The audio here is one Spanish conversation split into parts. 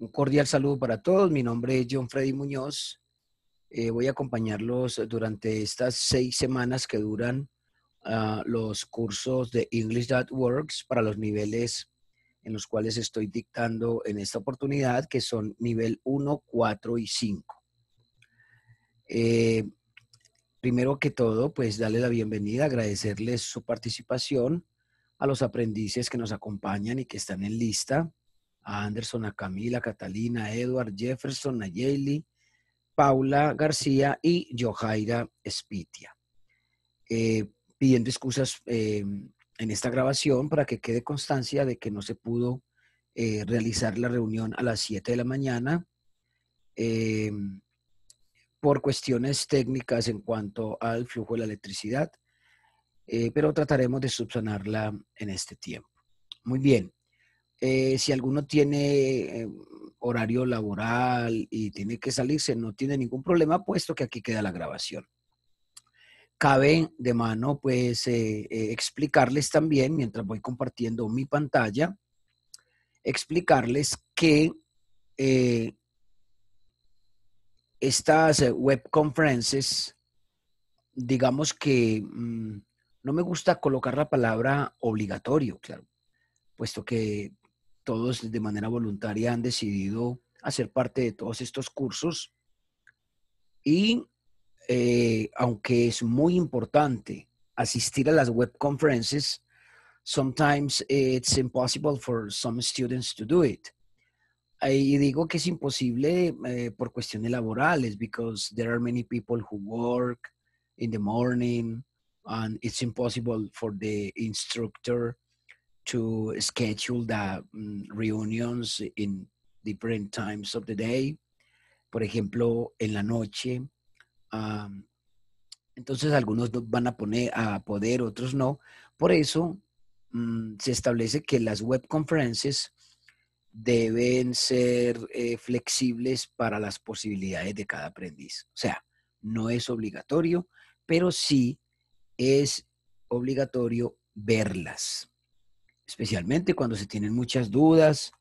Un cordial saludo para todos. Mi nombre es John Freddy Muñoz. Eh, voy a acompañarlos durante estas seis semanas que duran ah, los cursos de English Works para los niveles en los cuales estoy dictando en esta oportunidad, que son nivel 1, 4 y 5. Eh, primero que todo, pues darle la bienvenida, agradecerles su participación a los aprendices que nos acompañan y que están en lista a Anderson, a Camila, a Catalina, a Edward, Jefferson, a Paula García y Johaira Spitia. Eh, pidiendo excusas eh, en esta grabación para que quede constancia de que no se pudo eh, realizar la reunión a las 7 de la mañana por cuestiones técnicas en cuanto al flujo de la electricidad, pero trataremos de subsanarla en este tiempo. Muy bien, eh, si alguno tiene eh, horario laboral y tiene que salirse, no tiene ningún problema, puesto que aquí queda la grabación. Cabe de mano, pues, eh, explicarles también, mientras voy compartiendo mi pantalla, explicarles que estas web conferences, digamos que mm, no me gusta colocar la palabra obligatorio, claro, puesto que todos de manera voluntaria han decidido hacer parte de todos estos cursos. Y eh, aunque es muy importante asistir a las web conferences, sometimes it's impossible for some students to do it. Y digo que es imposible eh, por cuestiones laborales, because there are many people who work in the morning and it's impossible for the instructor to schedule the mm, reunions in different times of the day. Por ejemplo, en la noche. entonces algunos van a poner a poder, otros no. Por eso mm, se establece que las web conferences deben ser eh, flexibles para las posibilidades de cada aprendiz. O sea, no es obligatorio, pero sí es obligatorio verlas especialmente cuando se tienen muchas dudas.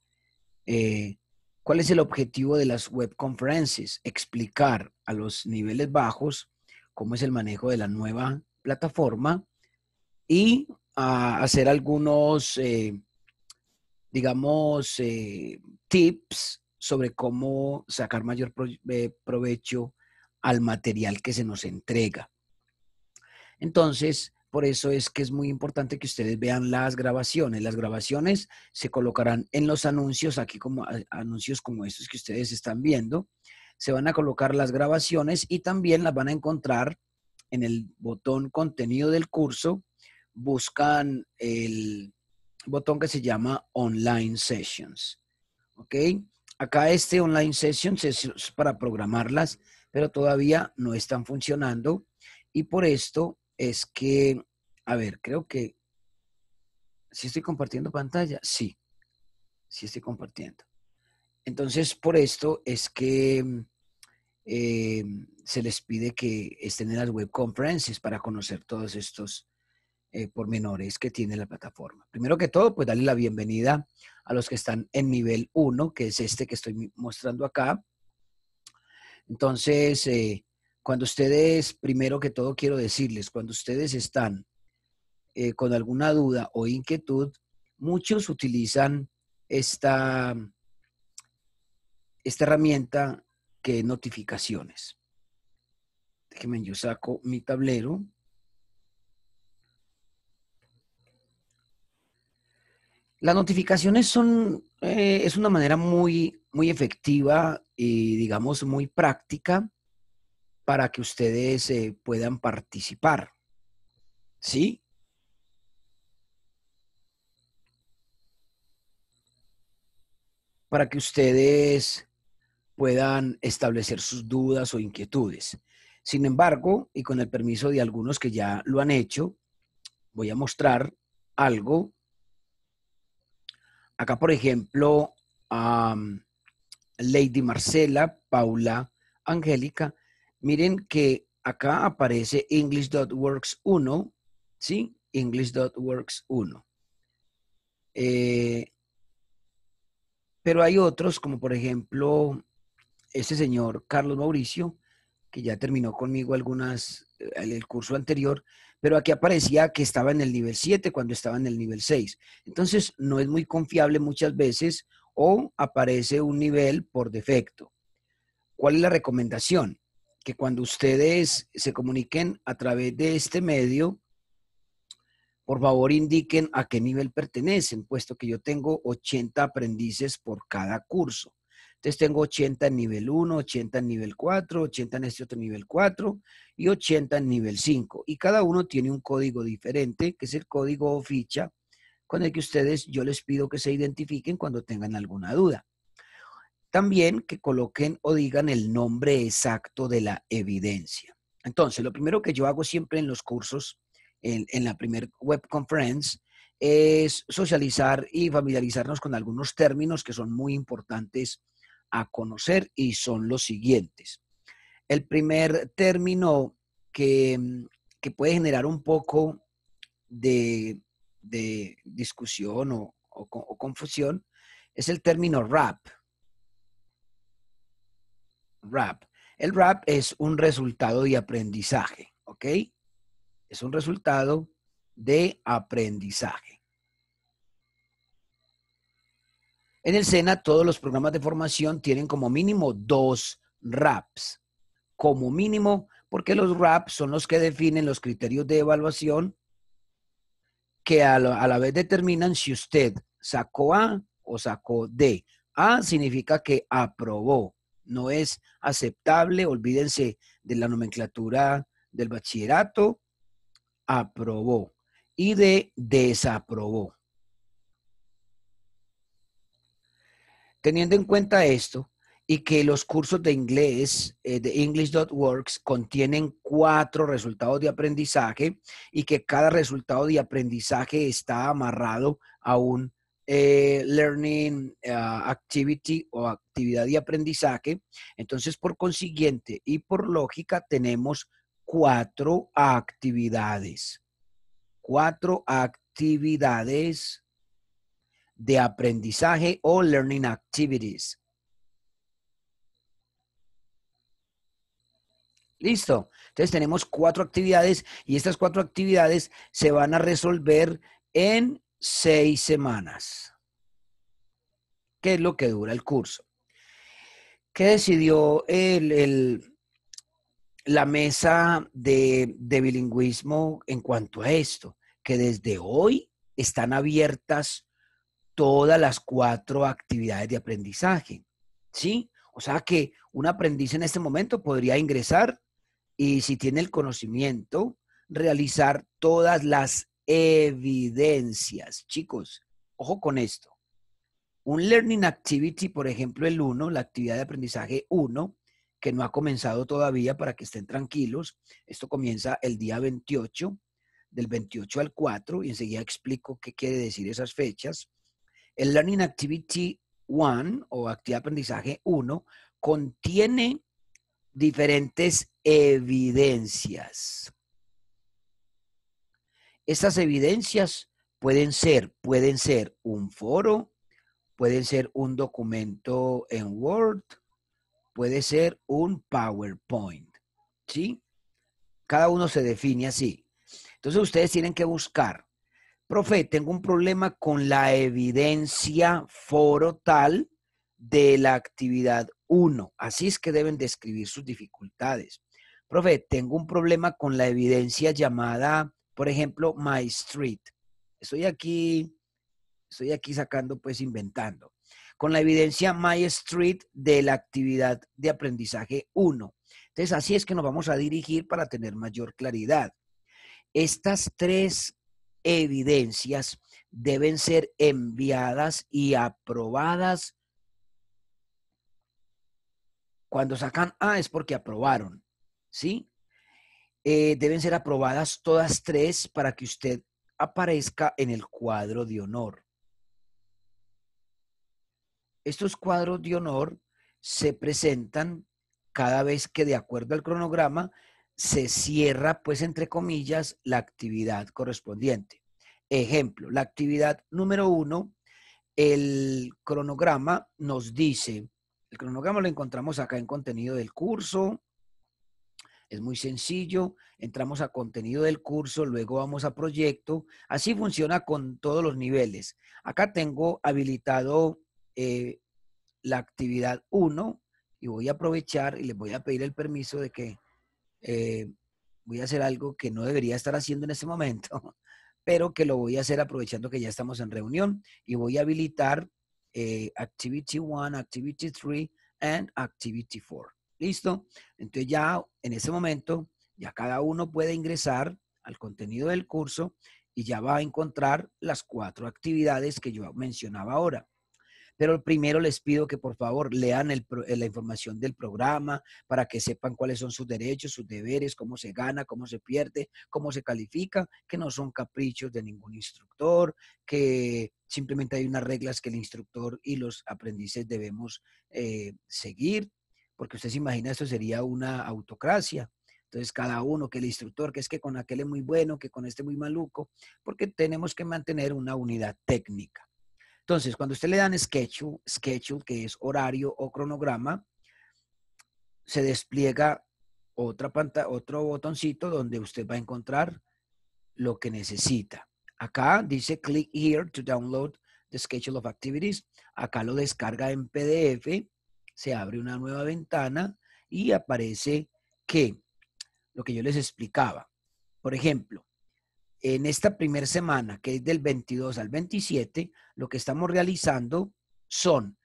Eh, ¿Cuál es el objetivo de las web conferences? Explicar a los niveles bajos cómo es el manejo de la nueva plataforma y ah, hacer algunos, eh, digamos, eh, tips sobre cómo sacar mayor provecho al material que se nos entrega. Entonces, por eso es que es muy importante que ustedes vean las grabaciones. Las grabaciones se colocarán en los anuncios, aquí como eh, anuncios como estos que ustedes están viendo. Se van a colocar las grabaciones y también las van a encontrar en el botón contenido del curso. Buscan el botón que se llama Online Sessions. ¿Ok? Acá este Online Sessions es para programarlas, pero todavía no están funcionando. Y por esto es que, a ver, creo que si ¿sí estoy compartiendo pantalla, sí, sí estoy compartiendo. Entonces, por esto es que mm, eh, se les pide que estén en las web conferences para conocer todos estos eh, pormenores que tiene la plataforma. Primero que todo, pues darle la bienvenida a los que están en nivel 1, que es este que estoy mostrando acá. Entonces, eh, cuando ustedes, primero que todo quiero decirles, cuando ustedes están eh, con alguna duda o inquietud, muchos utilizan esta, esta herramienta que es notificaciones. Déjenme, yo saco mi tablero. Las notificaciones son, eh, es una manera muy, muy efectiva y digamos muy práctica para que ustedes eh, puedan participar. ¿Sí? Para que ustedes puedan establecer sus dudas o inquietudes. Sin embargo, y con el permiso de algunos que ya lo han hecho, voy a mostrar algo. Acá, por ejemplo, Lady Marcela, Paula, Angélica Miren que acá aparece English.works 1, ¿sí? English.works 1. Eh, pero hay otros, como por ejemplo este señor Carlos Mauricio, que ya terminó conmigo algunas, el curso anterior, pero aquí aparecía que estaba en el nivel 7 cuando estaba en el nivel 6. Entonces, no es muy confiable muchas veces o aparece un nivel por defecto. ¿Cuál es la recomendación? que cuando ustedes se comuniquen a través de este medio, por favor indiquen a qué nivel pertenecen, puesto que yo tengo 80 aprendices por cada curso. Entonces tengo 80 en nivel 1, 80 en nivel 4, 80 en este otro nivel 4 y 80 en nivel 5. Y cada uno tiene un código diferente, que es el código o ficha con el que ustedes yo les pido que se identifiquen cuando tengan alguna duda. También que coloquen o digan el nombre exacto de la evidencia. Entonces, lo primero que yo hago siempre en los cursos, en, la primer web conference, es socializar y familiarizarnos con algunos términos que son muy importantes a conocer y son los siguientes. El primer término que, mm, puede generar un poco de, discusión o, o, confusión es el término RAP rap. El rap es un resultado de aprendizaje, ¿ok? Es un resultado de aprendizaje. En el SENA todos los programas de formación tienen como mínimo dos raps, como mínimo porque los raps son los que definen los criterios de evaluación que a la vez determinan si usted sacó A o sacó D. A significa que aprobó, no es aceptable, olvídense de la nomenclatura del bachillerato, aprobó y de desaprobó. Teniendo en cuenta esto y que los cursos de inglés eh, de English.works contienen cuatro resultados de aprendizaje y que cada resultado de aprendizaje está amarrado a un eh, learning ah, activity o actividad de aprendizaje. Entonces, por consiguiente y por lógica, tenemos cuatro actividades. Cuatro actividades de aprendizaje o learning activities. Listo. Entonces tenemos cuatro actividades y estas cuatro actividades se van a resolver en seis semanas, ¿Qué es lo que dura el curso. ¿Qué decidió la mesa de, de bilingüismo en cuanto a esto? Que desde hoy están abiertas todas las cuatro actividades de aprendizaje, ¿sí? O sea que un aprendiz en este momento podría ingresar y si tiene el conocimiento, realizar todas las evidencias. Chicos, ojo con esto. Un learning activity, por ejemplo, el 1, la actividad de aprendizaje 1, que no ha comenzado todavía para que estén tranquilos. Esto comienza el día 28, del 28 al 4, y enseguida explico qué quiere decir esas fechas. El Learning Activity 1 o actividad de aprendizaje 1 contiene diferentes evidencias. Estas evidencias pueden ser, pueden ser un foro, pueden ser un documento en Word, puede ser un PowerPoint, ¿sí? Cada uno se define así. Entonces ustedes tienen que buscar, profe, tengo un problema con la evidencia foro tal de la actividad 1. Así es que deben describir sus dificultades. Profe, tengo un problema con la evidencia llamada por ejemplo, My Street. Estoy aquí, estoy aquí sacando, pues inventando. Con la evidencia My Street de la actividad de aprendizaje 1. Entonces, así es que nos vamos a dirigir para tener mayor claridad. Estas tres evidencias deben ser enviadas y aprobadas. Cuando sacan A es porque aprobaron, ¿sí? Eh, deben ser aprobadas todas tres para que usted aparezca en el cuadro de honor. Estos cuadros de honor se presentan cada vez que de acuerdo al cronograma se cierra, pues entre comillas, la actividad correspondiente. Ejemplo, la actividad número uno, el cronograma nos dice, el cronograma lo encontramos acá en contenido del curso, es muy sencillo, entramos a contenido del curso, luego vamos a proyecto. Así funciona con todos los niveles. Acá tengo habilitado eh, la actividad 1 y voy a aprovechar y les voy a pedir el permiso de que eh, voy a hacer algo que no debería estar haciendo en este momento, pero que lo voy a hacer aprovechando que ya estamos en reunión y voy a habilitar eh, Activity 1, Activity 3 and Activity 4. ¿Listo? Entonces ya en ese momento, ya cada uno puede ingresar al contenido del curso y ya va a encontrar las cuatro actividades que yo mencionaba ahora. Pero primero les pido que por favor lean el, eh, la información del programa para que sepan cuáles son sus derechos, sus deberes, cómo se gana, cómo se pierde, cómo se califica, que no son caprichos de ningún instructor, que simplemente hay unas reglas que el instructor y los aprendices debemos eh, seguir porque usted se imagina esto sería una autocracia. Entonces, cada uno, que el instructor, que es que con aquel es muy bueno, que con este muy maluco, porque tenemos que mantener una unidad técnica. Entonces, cuando usted le dan schedule, schedule, que es horario o cronograma, se despliega otra pantalla, otro botoncito donde usted va a encontrar lo que necesita. Acá dice click here to download the schedule of activities. Acá lo descarga en PDF se abre una nueva ventana y aparece que lo que yo les explicaba. Por ejemplo, en esta primera semana, que es del 22 al 27, lo que estamos realizando son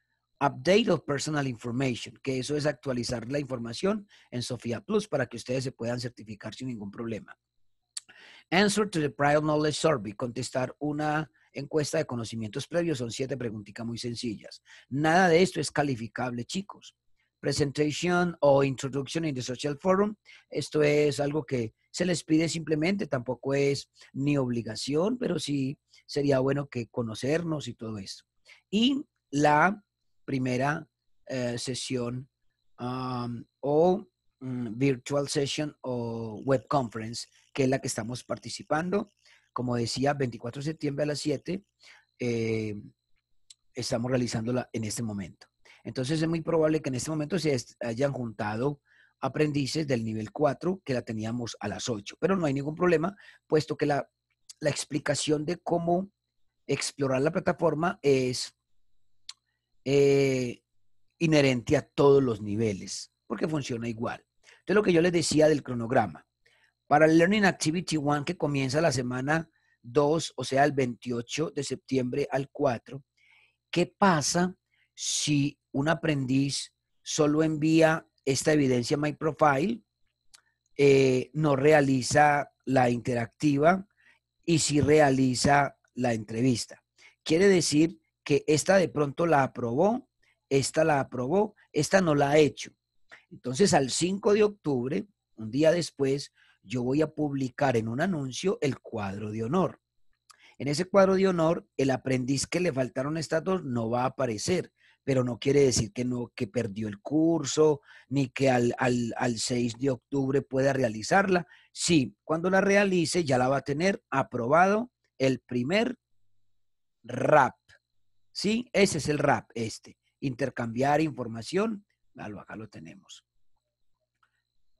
Update of Personal Information, que eso es actualizar la información en Sofía Plus para que ustedes se puedan certificar sin ningún problema. Answer to the Prior Knowledge Survey, contestar una encuesta de conocimientos previos, son siete preguntitas muy sencillas. Nada de esto es calificable, chicos. Presentation o Introduction in the Social Forum, esto es algo que se les pide simplemente, tampoco es ni obligación, pero sí sería bueno que conocernos y todo esto. Y la primera eh, sesión um, o mm, virtual session o web conference, que es la que estamos participando como decía, 24 de septiembre a las 7 eh, estamos realizándola en este momento. Entonces es muy probable que en este momento se hayan juntado aprendices del nivel 4 que la teníamos a las 8, pero no hay ningún problema, puesto que la, explicación de cómo explorar la plataforma es eh, inherente a todos los niveles, porque funciona igual. Entonces lo que yo les decía del cronograma, para el Learning Activity 1, que comienza la semana 2, o sea, el 28 de septiembre al 4, ¿qué pasa si un aprendiz solo envía esta evidencia My Profile, eh, no realiza la interactiva y si realiza la entrevista? Quiere decir que esta de pronto la aprobó, esta la aprobó, esta no la ha hecho. Entonces, al 5 de octubre, un día después, yo voy a publicar en un anuncio el cuadro de honor. En ese cuadro de honor, el aprendiz que le faltaron estas dos no va a aparecer, pero no quiere decir que no, que perdió el curso, ni que al, 6 de octubre pueda realizarla. Sí, cuando la realice ya la va a tener aprobado el primer rap. ¿Sí? Ese es el rap, este. Intercambiar información, acá lo tenemos.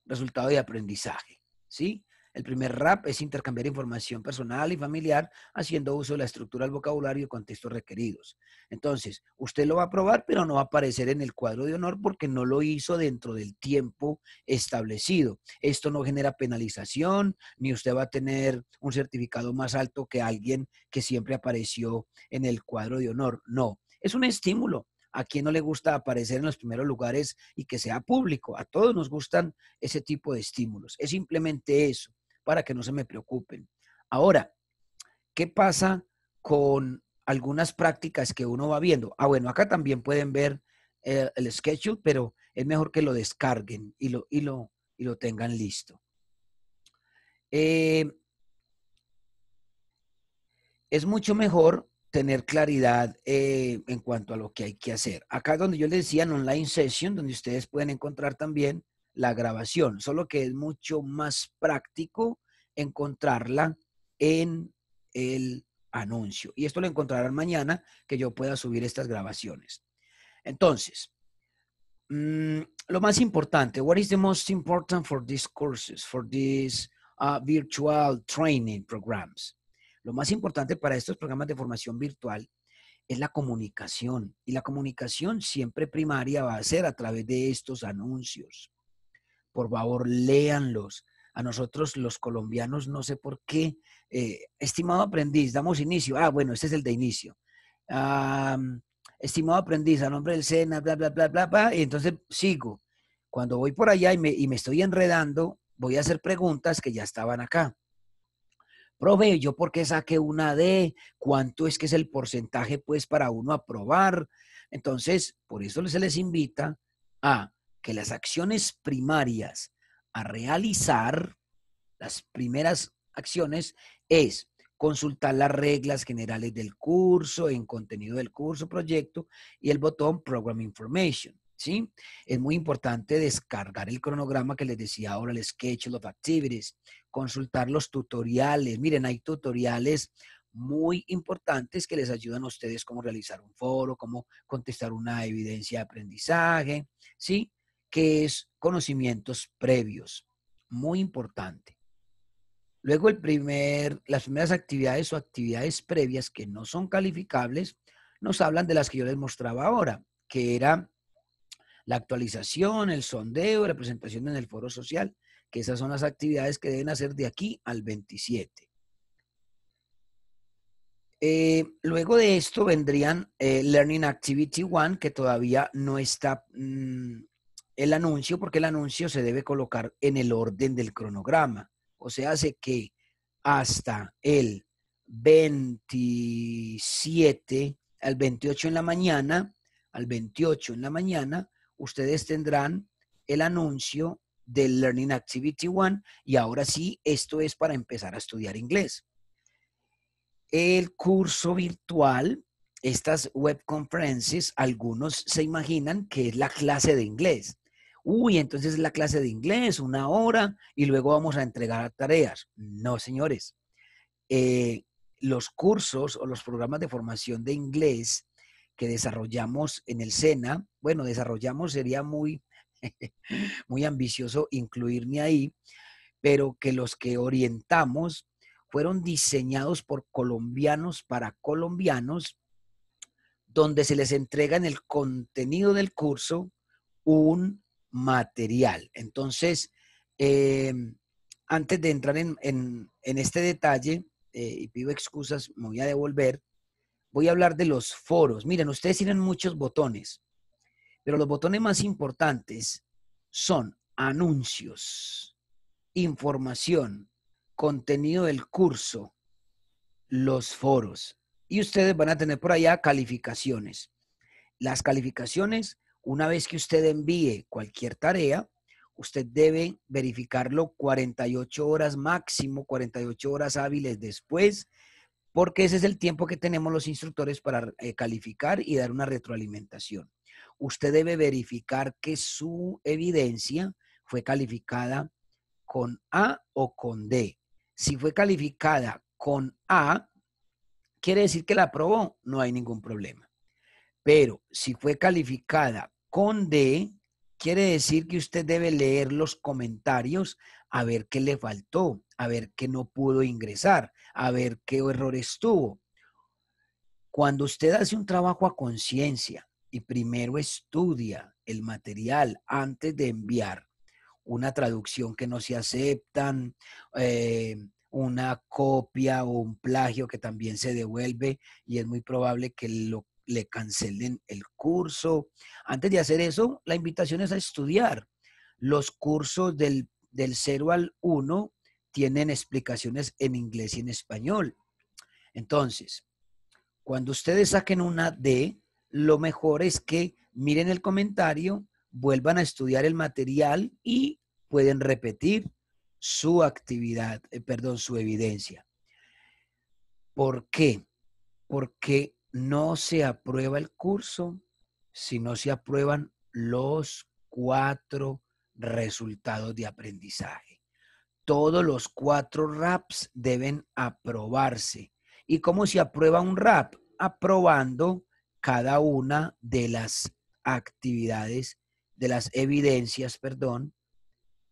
Resultado de aprendizaje. ¿sí? El primer RAP es intercambiar información personal y familiar haciendo uso de la estructura del vocabulario y contextos requeridos. Entonces, usted lo va a aprobar, pero no va a aparecer en el cuadro de honor porque no lo hizo dentro del tiempo establecido. Esto no genera penalización, ni usted va a tener un certificado más alto que alguien que siempre apareció en el cuadro de honor. No, es un estímulo ¿A quién no le gusta aparecer en los primeros lugares y que sea público? A todos nos gustan ese tipo de estímulos. Es simplemente eso, para que no se me preocupen. Ahora, ¿qué pasa con algunas prácticas que uno va viendo? Ah, bueno, acá también pueden ver eh, el, schedule, pero es mejor que lo descarguen y lo, y lo tengan listo. Eh, es mucho mejor tener claridad eh, en cuanto a lo que hay que hacer. Acá donde yo les decía en online session, donde ustedes pueden encontrar también la grabación, solo que es mucho más práctico encontrarla en el anuncio. Y esto lo encontrarán mañana que yo pueda subir estas grabaciones. Entonces, mm, lo más importante, what is the most important for these courses, for these ah, virtual training programs? Lo más importante para estos programas de formación virtual es la comunicación. Y la comunicación siempre primaria va a ser a través de estos anuncios. Por favor, léanlos. A nosotros los colombianos, no sé por qué. Eh, estimado aprendiz, damos inicio. Ah, bueno, este es el de inicio. Ah, estimado aprendiz, a nombre del SENA, bla, bla, bla, bla, bla. Y entonces sigo. Cuando voy por allá y me estoy enredando, voy a hacer preguntas que ya estaban acá. Proveo yo por qué saqué una D, cuánto es que es el porcentaje pues para uno aprobar. Entonces, por eso se les invita a que las acciones primarias a realizar, las primeras acciones, es consultar las reglas generales del curso, en contenido del curso, proyecto y el botón Program Information. ¿sí? Es muy importante descargar el cronograma que les decía ahora, el sketch of activities, consultar los tutoriales. Miren, hay tutoriales muy importantes que les ayudan a ustedes cómo realizar un foro, cómo contestar una evidencia de aprendizaje, ¿sí? Que es conocimientos previos. Muy importante. Luego, el primer, las primeras actividades o actividades previas que no son calificables nos hablan de las que yo les mostraba ahora, que era la actualización, el sondeo, la presentación en el foro social, que esas son las actividades que deben hacer de aquí al 27. Eh, luego de esto vendrían eh, Learning Activity 1, que todavía no está mm, el anuncio, porque el anuncio se debe colocar en el orden del cronograma. O sea, hace que hasta el 27, al 28 en la mañana, al 28 en la mañana, ustedes tendrán el anuncio del Learning Activity One y ahora sí, esto es para empezar a estudiar inglés. El curso virtual, estas web conferences, algunos se imaginan que es la clase de inglés. Uy, entonces es la clase de inglés, una hora, y luego vamos a entregar tareas. No, señores. Eh, los cursos o los programas de formación de inglés que desarrollamos en el SENA, bueno, desarrollamos sería muy, muy ambicioso incluirme ahí, pero que los que orientamos fueron diseñados por colombianos para colombianos, donde se les entrega en el contenido del curso un material. Entonces, eh, antes de entrar en, este detalle, eh, y pido excusas, me voy a devolver, voy a hablar de los foros. Miren, ustedes tienen muchos botones, pero los botones más importantes son anuncios, información, contenido del curso, los foros. Y ustedes van a tener por allá calificaciones. Las calificaciones, una vez que usted envíe cualquier tarea, usted debe verificarlo 48 horas máximo, 48 horas hábiles después porque ese es el tiempo que tenemos los instructores para eh, calificar y dar una retroalimentación. Usted debe verificar que su evidencia fue calificada con A o con D. Si fue calificada con A, quiere decir que la aprobó, no hay ningún problema. Pero si fue calificada con D, quiere decir que usted debe leer los comentarios a ver qué le faltó, a ver qué no pudo ingresar a ver qué error estuvo. Cuando usted hace un trabajo a conciencia y primero estudia el material antes de enviar una traducción que no se aceptan, eh, una copia o un plagio que también se devuelve y es muy probable que le cancelen el curso. Antes de hacer eso, la invitación es a estudiar. Los cursos del, del 0 al 1 tienen explicaciones en inglés y en español. Entonces, cuando ustedes saquen una D, lo mejor es que miren el comentario, vuelvan a estudiar el material y pueden repetir su actividad, eh, perdón, su evidencia. ¿Por qué? Porque no se aprueba el curso si no se aprueban los cuatro resultados de aprendizaje todos los cuatro RAPs deben aprobarse. ¿Y cómo se aprueba un RAP? Aprobando cada una de las actividades, de las evidencias, perdón,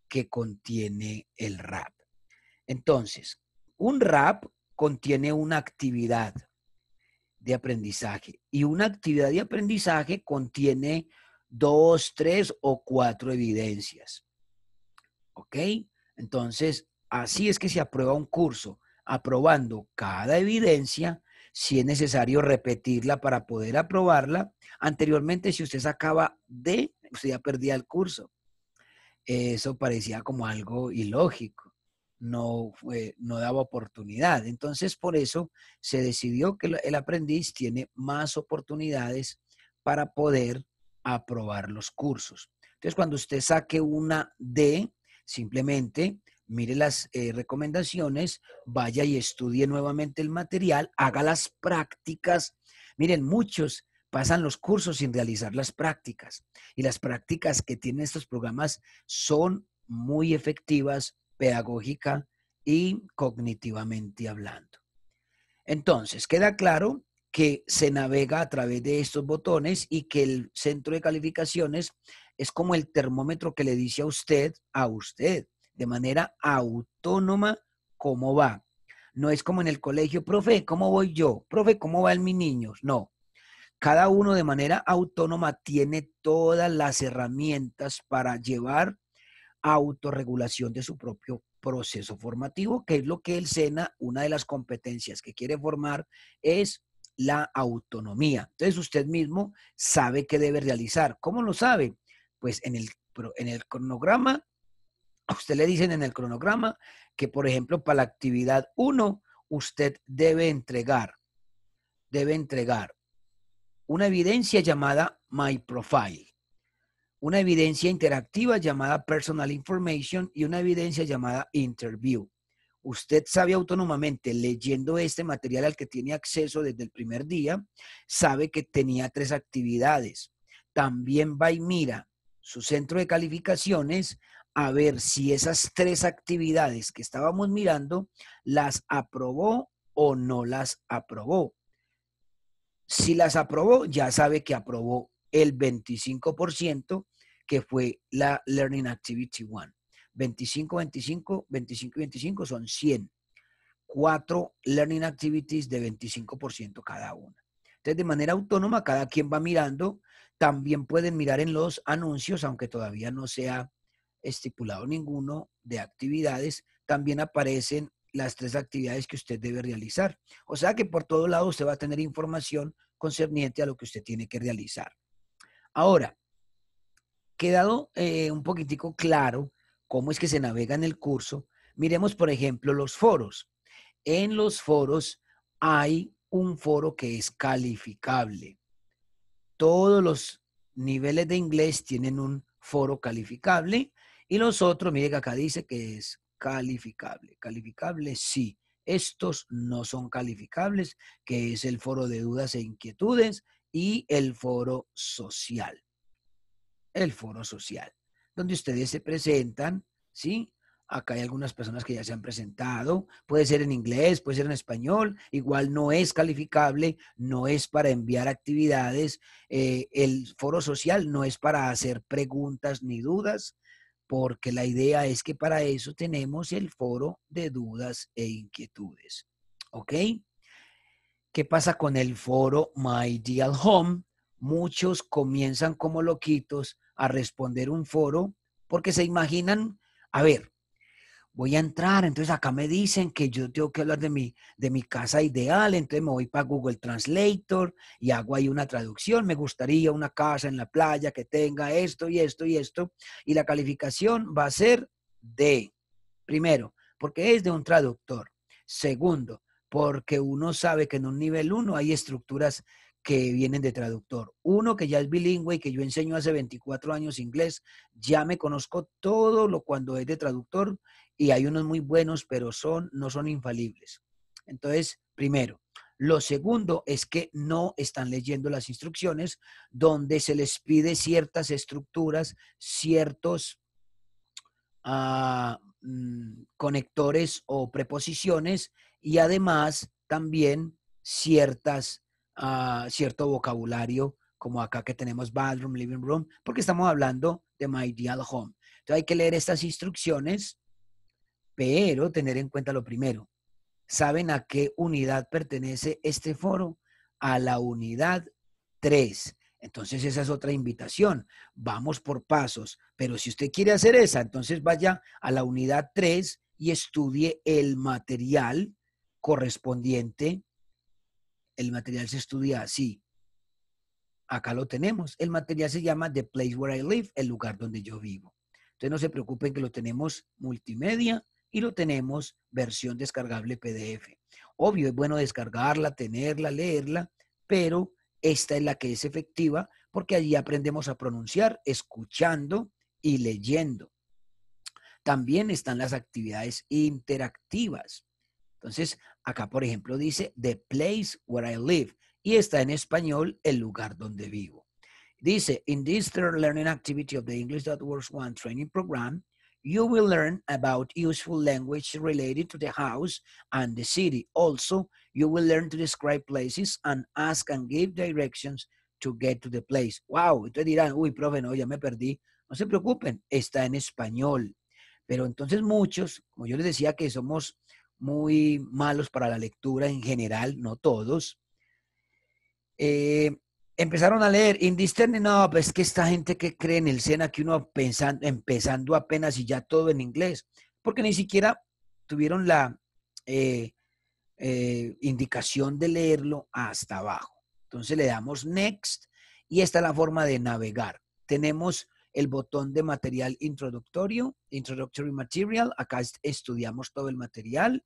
que contiene el RAP. Entonces, un RAP contiene una actividad de aprendizaje y una actividad de aprendizaje contiene dos, tres o cuatro evidencias. ¿Ok? Entonces, así es que se aprueba un curso, aprobando cada evidencia, si es necesario repetirla para poder aprobarla. Anteriormente, si usted sacaba D, usted ya perdía el curso. Eso parecía como algo ilógico, no, no daba oportunidad. Entonces, por eso se decidió que el aprendiz tiene más oportunidades para poder aprobar los cursos. Entonces, cuando usted saque una D, Simplemente mire las eh, recomendaciones, vaya y estudie nuevamente el material, haga las prácticas. Miren, muchos pasan los cursos sin realizar las prácticas y las prácticas que tienen estos programas son muy efectivas pedagógica y cognitivamente hablando. Entonces, queda claro que se navega a través de estos botones y que el centro de calificaciones es como el termómetro que le dice a usted, a usted, de manera autónoma, cómo va. No es como en el colegio, profe, ¿cómo voy yo? Profe, ¿cómo van mis niños? No. Cada uno de manera autónoma tiene todas las herramientas para llevar autorregulación de su propio proceso formativo, que es lo que el SENA, una de las competencias que quiere formar es la autonomía. Entonces usted mismo sabe qué debe realizar. ¿Cómo lo sabe? pues en el, en el cronograma, a usted le dicen en el cronograma que, por ejemplo, para la actividad 1, usted debe entregar, debe entregar una evidencia llamada My Profile, una evidencia interactiva llamada Personal Information y una evidencia llamada Interview. Usted sabe autónomamente, leyendo este material al que tiene acceso desde el primer día, sabe que tenía tres actividades. También va y mira su centro de calificaciones a ver si esas tres actividades que estábamos mirando las aprobó o no las aprobó. Si las aprobó, ya sabe que aprobó el 25% que fue la Learning Activity 1. 25, 25, 25 y 25 son 100. Cuatro Learning Activities de 25% cada una. Entonces, de manera autónoma, cada quien va mirando también pueden mirar en los anuncios, aunque todavía no ha estipulado ninguno de actividades, también aparecen las tres actividades que usted debe realizar. O sea que por todo lado usted va a tener información concerniente a lo que usted tiene que realizar. Ahora, quedado eh, un poquitico claro cómo es que se navega en el curso, miremos por ejemplo los foros. En los foros hay un foro que es calificable todos los niveles de inglés tienen un foro calificable y los otros, mire acá dice que es calificable. Calificable sí. Estos no son calificables, que es el foro de dudas e inquietudes y el foro social. El foro social, donde ustedes se presentan, ¿sí? Acá hay algunas personas que ya se han presentado. Puede ser en inglés, puede ser en español. Igual no es calificable, no es para enviar actividades. Eh, el foro social no es para hacer preguntas ni dudas, porque la idea es que para eso tenemos el foro de dudas e inquietudes. ¿Ok? ¿Qué pasa con el foro My Ideal Home? Muchos comienzan como loquitos a responder un foro porque se imaginan, a ver, voy a entrar, entonces acá me dicen que yo tengo que hablar de mi, de mi casa ideal, entonces me voy para Google Translator y hago ahí una traducción, me gustaría una casa en la playa que tenga esto y esto y esto, y la calificación va a ser de, primero, porque es de un traductor, segundo, porque uno sabe que en un nivel 1 hay estructuras que vienen de traductor. Uno que ya es bilingüe y que yo enseño hace 24 años inglés, ya me conozco todo lo cuando es de traductor y hay unos muy buenos, pero son, no son infalibles. Entonces, primero. Lo segundo es que no están leyendo las instrucciones donde se les pide ciertas estructuras, ciertos ah, mm, conectores o preposiciones y además también ciertas cierto vocabulario, como acá que tenemos bathroom, living room, porque estamos hablando de my ideal home. Entonces hay que leer estas instrucciones, pero tener en cuenta lo primero. ¿Saben a qué unidad pertenece este foro? A la unidad 3. Entonces esa es otra invitación. Vamos por pasos. Pero si usted quiere hacer esa, entonces vaya a la unidad 3 y estudie el material correspondiente el material se estudia así. Acá lo tenemos. El material se llama The Place Where I Live, el lugar donde yo vivo. Entonces no se preocupen que lo tenemos multimedia y lo tenemos versión descargable PDF. Obvio, es bueno descargarla, tenerla, leerla, pero esta es la que es efectiva porque allí aprendemos a pronunciar escuchando y leyendo. También están las actividades interactivas. Entonces, acá, por ejemplo, dice The place where I live y está en español el lugar donde vivo. Dice, in this third learning activity of the English.Works one training program, you will learn about useful language related to the house and the city. Also, you will learn to describe places and ask and give directions to get to the place. Wow, ustedes dirán, uy, profe, no, ya me perdí. No se preocupen, está en español. Pero entonces muchos, como yo les decía que somos muy malos para la lectura en general, no todos, eh, empezaron a leer indistintamente no, es que esta gente que cree en el SENA, que uno pensando, empezando apenas y ya todo en inglés, porque ni siquiera tuvieron la eh, eh, indicación de leerlo hasta abajo. Entonces le damos Next y esta es la forma de navegar. Tenemos el botón de material introductorio, Introductory Material, acá estudiamos todo el material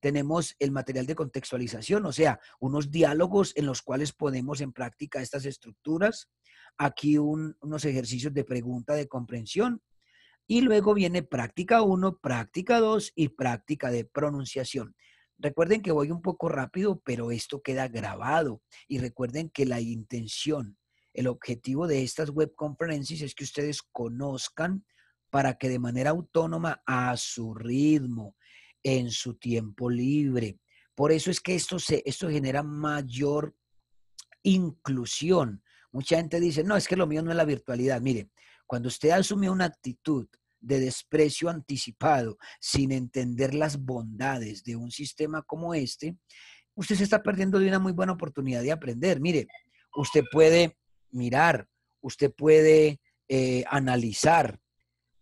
tenemos el material de contextualización, o sea, unos diálogos en los cuales podemos en práctica estas estructuras. Aquí unos ejercicios de pregunta de comprensión. Y luego viene práctica 1, práctica 2 y práctica de pronunciación. Recuerden que voy un poco rápido, pero esto queda grabado. Y recuerden que la intención, el objetivo de estas web conferencias es que ustedes conozcan para que de manera autónoma, a su ritmo, en su tiempo libre. Por eso es que esto, se, esto genera mayor inclusión. Mucha gente dice, no, es que lo mío no es la virtualidad. Mire, cuando usted asume una actitud de desprecio anticipado sin entender las bondades de un sistema como este, usted se está perdiendo de una muy buena oportunidad de aprender. Mire, usted puede mirar, usted puede eh, analizar,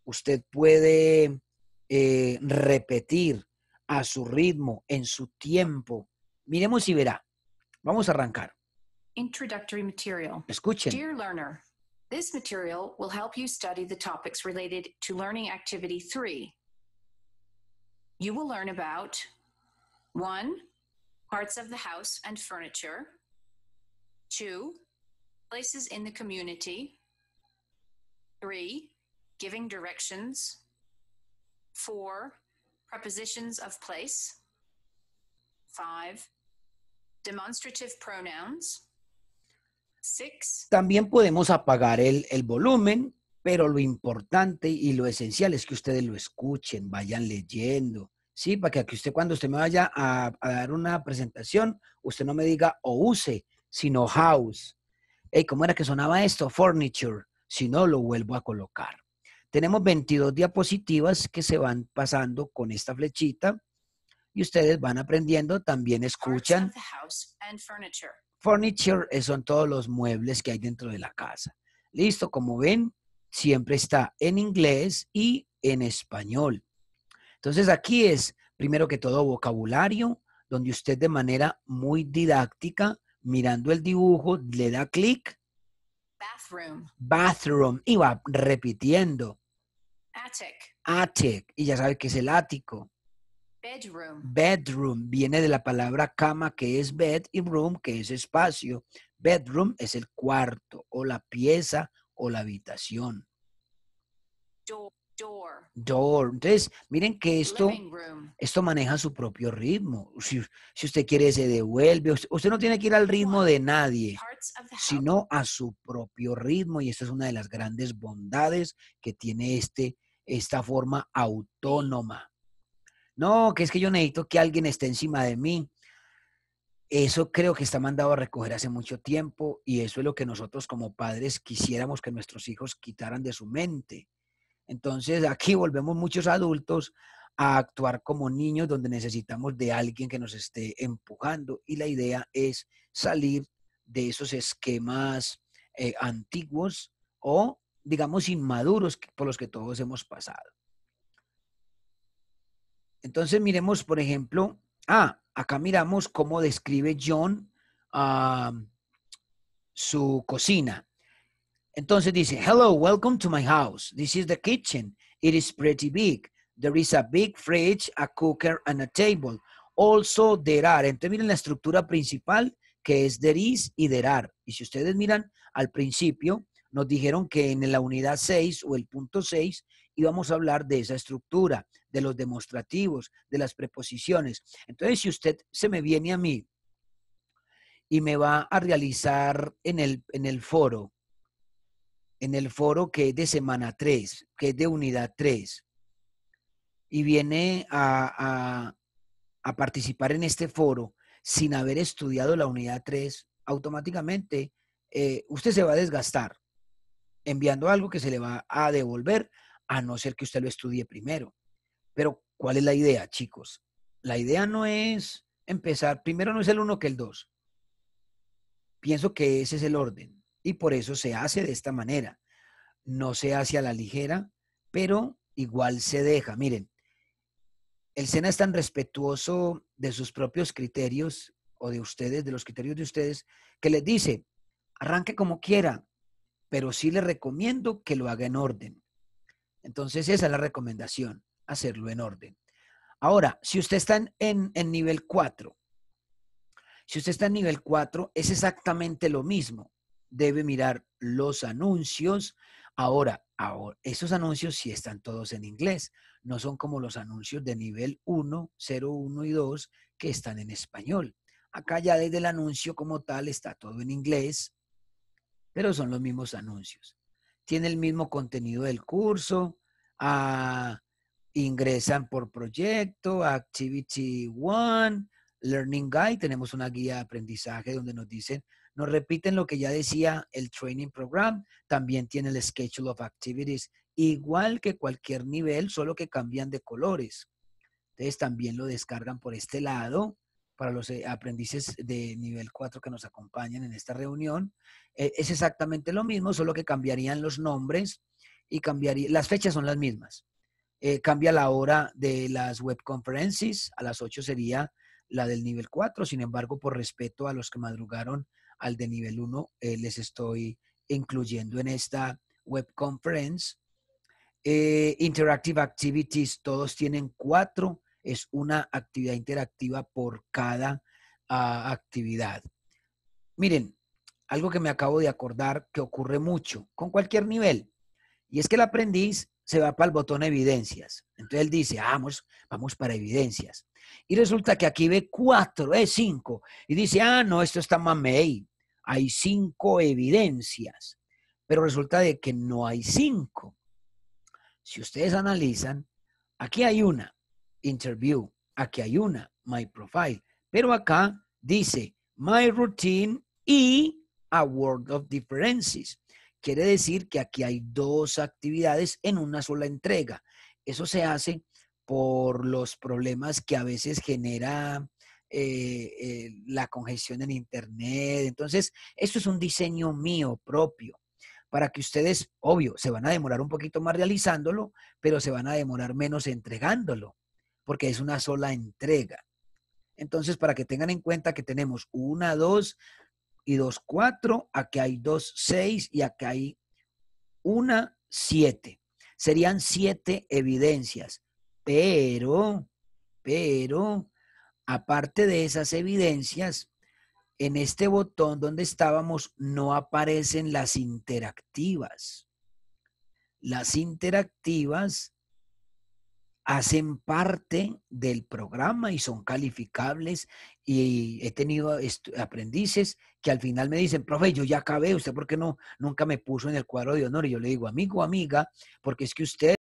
usted puede eh, repetir, a su ritmo, en su tiempo. Miremos y verá. Vamos a arrancar. Introductory material. Escuchen. Dear learner, this material will help you study the topics related to learning activity 3. You will learn about 1. Parts of the house and furniture. 2. Places in the community. 3. Giving directions. 4 Prepositions of place. Five. Demonstrative pronouns. Six. También podemos apagar el, volumen, pero lo importante y lo esencial es que ustedes lo escuchen, vayan leyendo. Sí, para que usted cuando usted me vaya a, a dar una presentación, usted no me diga o use, sino house. Hey, ¿cómo era que sonaba esto? Furniture. Si no, lo vuelvo a colocar. Tenemos 22 diapositivas que se van pasando con esta flechita y ustedes van aprendiendo, también escuchan. Furniture eh, son todos los muebles que hay dentro de la casa. Listo, como ven, siempre está en inglés y en español. Entonces aquí es, primero que todo, vocabulario, donde usted de manera muy didáctica, mirando el dibujo, le da clic. Bathroom. Bathroom. Y va repitiendo. Attic. Attic. Y ya sabe que es el ático. Bedroom. Bedroom viene de la palabra cama que es bed y room que es espacio. Bedroom es el cuarto o la pieza o la habitación. Door. Door. Door. Entonces, miren que esto, esto maneja su propio ritmo. Si, si, usted quiere, se devuelve. Usted no tiene que ir al ritmo de nadie, sino a su propio ritmo. Y esta es una de las grandes bondades que tiene este esta forma autónoma. No, que es que yo necesito que alguien esté encima de mí. Eso creo que está mandado a recoger hace mucho tiempo y eso es lo que nosotros como padres quisiéramos que nuestros hijos quitaran de su mente. Entonces aquí volvemos muchos adultos a actuar como niños donde necesitamos de alguien que nos esté empujando y la idea es salir de esos esquemas eh, antiguos o digamos, inmaduros por los que todos hemos pasado. Entonces miremos, por ejemplo, ah, acá miramos cómo describe John ah, su cocina. Entonces dice, hello, welcome to my house. This is the kitchen. It is pretty big. There is a big fridge, a cooker, and a table. Also, there are. Entonces miren la estructura principal que es there is y there are. Y si ustedes miran al principio, nos dijeron que en la unidad 6 o el punto 6 íbamos a hablar de esa estructura, de los demostrativos, de las preposiciones. Entonces, si usted se me viene a mí y me va a realizar en el, en el foro, en el foro que es de semana 3, que es de unidad 3, y viene a, participar en este foro sin haber estudiado la unidad 3, automáticamente eh, usted se va a desgastar enviando algo que se le va a devolver, a no ser que usted lo estudie primero. Pero, ¿cuál es la idea, chicos? La idea no es empezar, primero no es el uno que el dos. Pienso que ese es el orden y por eso se hace de esta manera. No se hace a la ligera, pero igual se deja. Miren, el SENA es tan respetuoso de sus propios criterios o de ustedes, de los criterios de ustedes, que les dice, arranque como quiera, pero sí le recomiendo que lo haga en orden. Entonces, esa es la recomendación, hacerlo en orden. Ahora, si usted está en, nivel 4, si usted está en nivel 4, es exactamente lo mismo. Debe mirar los anuncios. Ahora, ahora, esos anuncios sí están todos en inglés. No son como los anuncios de nivel 1, 0, 1 y 2 que están en español. Acá ya desde el anuncio como tal está todo en inglés pero son los mismos anuncios. Tiene el mismo contenido del curso, ingresan por proyecto, Activity One, Learning Guide, tenemos una guía de aprendizaje donde nos dicen, nos repiten lo que ya decía el Training Program, también tiene el Schedule of Activities, igual que cualquier nivel, solo que cambian de colores. Entonces, también lo descargan por este lado para los eh, aprendices de nivel 4 que nos acompañan en esta reunión. Eh, es exactamente lo mismo, solo que cambiarían los nombres y cambiaría, las fechas son las mismas. Eh, cambia la hora de las web conferences, a las 8 sería la del nivel 4, sin embargo, por respeto a los que madrugaron al de nivel 1, les estoy incluyendo en esta web conference. interactive activities, todos tienen cuatro es una actividad interactiva por cada ah, actividad. Miren, algo que me acabo de acordar que ocurre mucho con cualquier nivel, y es que el aprendiz se va para el botón evidencias. Entonces él dice, ah, vamos, vamos para evidencias. Y resulta que aquí ve cuatro, ve eh, cinco, y dice, ah, no, esto está mamey, hay cinco evidencias, pero resulta de que no hay cinco. Si ustedes analizan, aquí hay una, interview. Aquí hay una, my profile. Pero acá dice my routine y a world of differences. Quiere decir que aquí hay dos actividades en una sola entrega. Eso se hace por los problemas que a veces genera eh, eh, la congestión en Internet. Entonces, esto es un diseño mío propio para que ustedes, obvio, se van a demorar un poquito más realizándolo, pero se van a demorar menos entregándolo porque es una sola entrega. Entonces, para que tengan en cuenta que tenemos una, dos y dos, cuatro, aquí hay dos, seis y aquí hay una, siete. Serían siete evidencias. Pero, pero, aparte de esas evidencias, en este botón donde estábamos no aparecen las interactivas. Las interactivas hacen parte del programa y son calificables y he tenido aprendices que al final me dicen, profe, yo ya acabé, ¿usted por qué no, nunca me puso en el cuadro de honor? Y yo le digo, amigo, amiga, porque es que usted